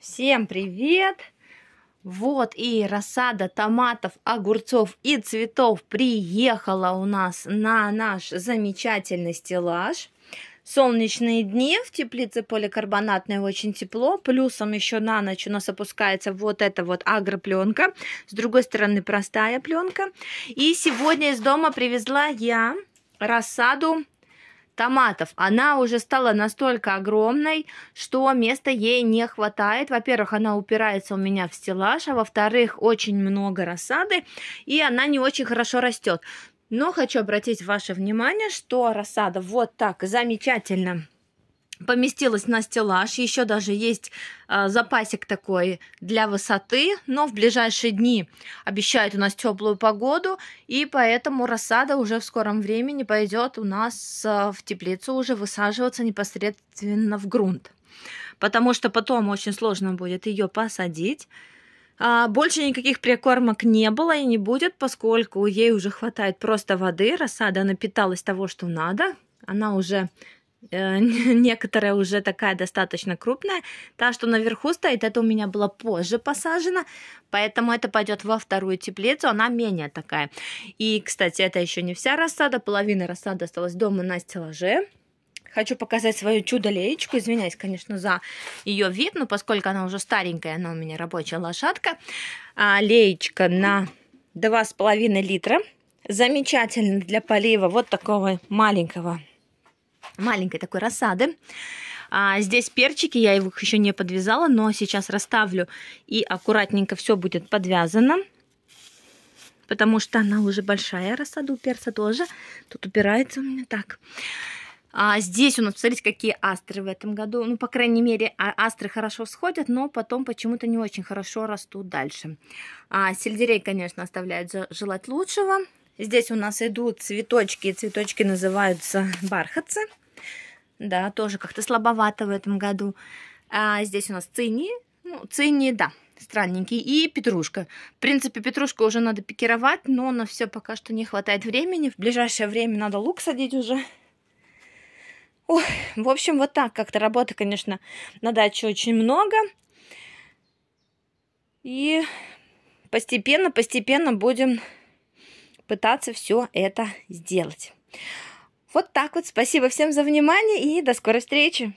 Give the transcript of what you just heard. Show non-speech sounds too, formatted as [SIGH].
Всем привет! Вот и рассада томатов, огурцов и цветов приехала у нас на наш замечательный стеллаж. Солнечные дни в теплице поликарбонатной очень тепло, плюсом еще на ночь у нас опускается вот эта вот агропленка, с другой стороны простая пленка. И сегодня из дома привезла я рассаду томатов. Она уже стала настолько огромной, что места ей не хватает. Во-первых, она упирается у меня в стеллаж, а во-вторых, очень много рассады, и она не очень хорошо растет. Но хочу обратить ваше внимание, что рассада вот так замечательно поместилась на стеллаж. Еще даже есть э, запасик такой для высоты, но в ближайшие дни обещают у нас теплую погоду, и поэтому рассада уже в скором времени пойдет у нас э, в теплицу уже высаживаться непосредственно в грунт, потому что потом очень сложно будет ее посадить. А, больше никаких прикормок не было и не будет, поскольку ей уже хватает просто воды. Рассада напиталась того, что надо. Она уже Э, [LAUGHS] некоторая уже такая достаточно крупная. Та, что наверху стоит, это у меня была позже посажена, поэтому это пойдет во вторую теплицу, она менее такая. И, кстати, это еще не вся рассада, половина рассады осталась дома на стеллаже. Хочу показать свою чудо-леечку. Извиняюсь, конечно, за ее вид, но поскольку она уже старенькая, она у меня рабочая лошадка. А, леечка на 2,5 литра. Замечательно для полива вот такого маленького маленькой такой рассады. А здесь перчики, я их еще не подвязала, но сейчас расставлю и аккуратненько все будет подвязано, потому что она уже большая, рассада у перца тоже. Тут упирается у меня так. А здесь у нас, смотрите, какие астры в этом году. Ну, по крайней мере, а, астры хорошо сходят, но потом почему-то не очень хорошо растут дальше. А сельдерей, конечно, оставляет желать лучшего. Здесь у нас идут цветочки. Цветочки называются бархатцы да, тоже как-то слабовато в этом году. А здесь у нас цини, ну, цинии, да, странненький, и петрушка. В принципе, петрушку уже надо пикировать, но на все пока что не хватает времени. В ближайшее время надо лук садить уже. Ой, в общем, вот так как-то работы, конечно, на даче очень много. И постепенно-постепенно будем пытаться все это сделать. Вот так вот. Спасибо всем за внимание и до скорой встречи.